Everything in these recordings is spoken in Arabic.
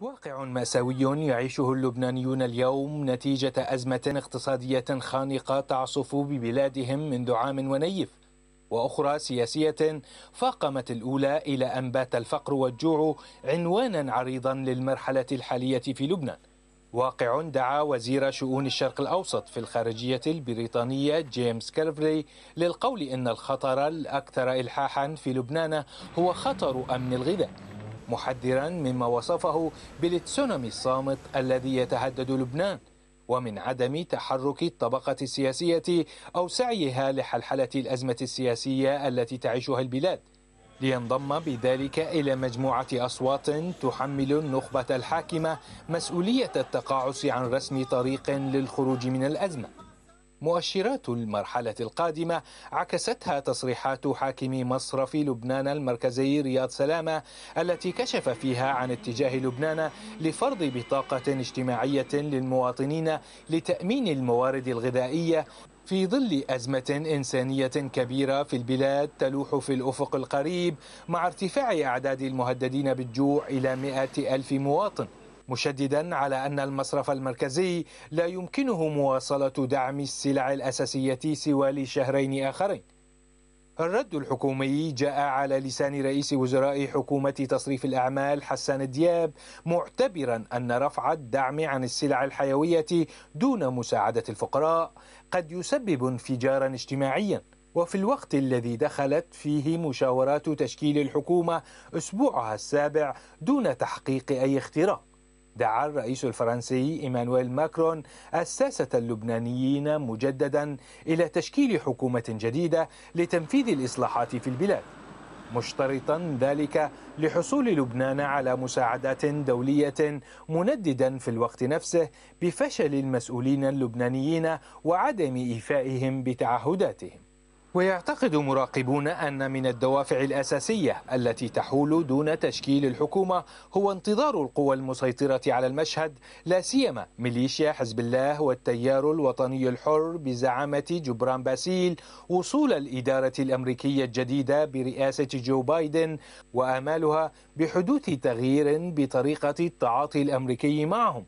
واقع مأساوي يعيشه اللبنانيون اليوم نتيجة أزمة اقتصادية خانقة تعصف ببلادهم منذ عام ونيف وأخرى سياسية فاقمت الأولى إلى ان بات الفقر والجوع عنوانا عريضا للمرحلة الحالية في لبنان واقع دعا وزير شؤون الشرق الأوسط في الخارجية البريطانية جيمس كيرفري للقول إن الخطر الأكثر إلحاحا في لبنان هو خطر أمن الغذاء محذرا مما وصفه بالتسونامي الصامت الذي يتهدد لبنان ومن عدم تحرك الطبقة السياسية أو سعيها لحلحلة الأزمة السياسية التي تعيشها البلاد لينضم بذلك إلى مجموعة أصوات تحمل النخبة الحاكمة مسؤولية التقاعس عن رسم طريق للخروج من الأزمة مؤشرات المرحلة القادمة عكستها تصريحات حاكم مصرف لبنان المركزي رياض سلامة التي كشف فيها عن اتجاه لبنان لفرض بطاقة اجتماعية للمواطنين لتأمين الموارد الغذائية في ظل أزمة إنسانية كبيرة في البلاد تلوح في الأفق القريب مع ارتفاع أعداد المهددين بالجوع إلى مئة ألف مواطن مشددا على أن المصرف المركزي لا يمكنه مواصلة دعم السلع الأساسية سوى لشهرين آخرين الرد الحكومي جاء على لسان رئيس وزراء حكومة تصريف الأعمال حسان الدياب معتبرا أن رفع الدعم عن السلع الحيوية دون مساعدة الفقراء قد يسبب انفجارا اجتماعيا وفي الوقت الذي دخلت فيه مشاورات تشكيل الحكومة أسبوعها السابع دون تحقيق أي اختراق دعا الرئيس الفرنسي ايمانويل ماكرون الساسه اللبنانيين مجددا الى تشكيل حكومه جديده لتنفيذ الاصلاحات في البلاد مشترطا ذلك لحصول لبنان على مساعدات دوليه منددا في الوقت نفسه بفشل المسؤولين اللبنانيين وعدم ايفائهم بتعهداتهم ويعتقد مراقبون أن من الدوافع الأساسية التي تحول دون تشكيل الحكومة هو انتظار القوى المسيطرة على المشهد لا سيما ميليشيا حزب الله والتيار الوطني الحر بزعامة جبران باسيل وصول الإدارة الأمريكية الجديدة برئاسة جو بايدن وآمالها بحدوث تغيير بطريقة التعاطي الأمريكي معهم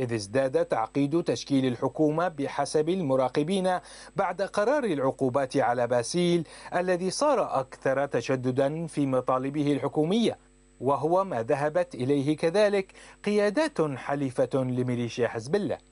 إذ ازداد تعقيد تشكيل الحكومة بحسب المراقبين بعد قرار العقوبات على باسيل الذي صار أكثر تشددا في مطالبه الحكومية وهو ما ذهبت إليه كذلك قيادات حليفة لميليشيا حزب الله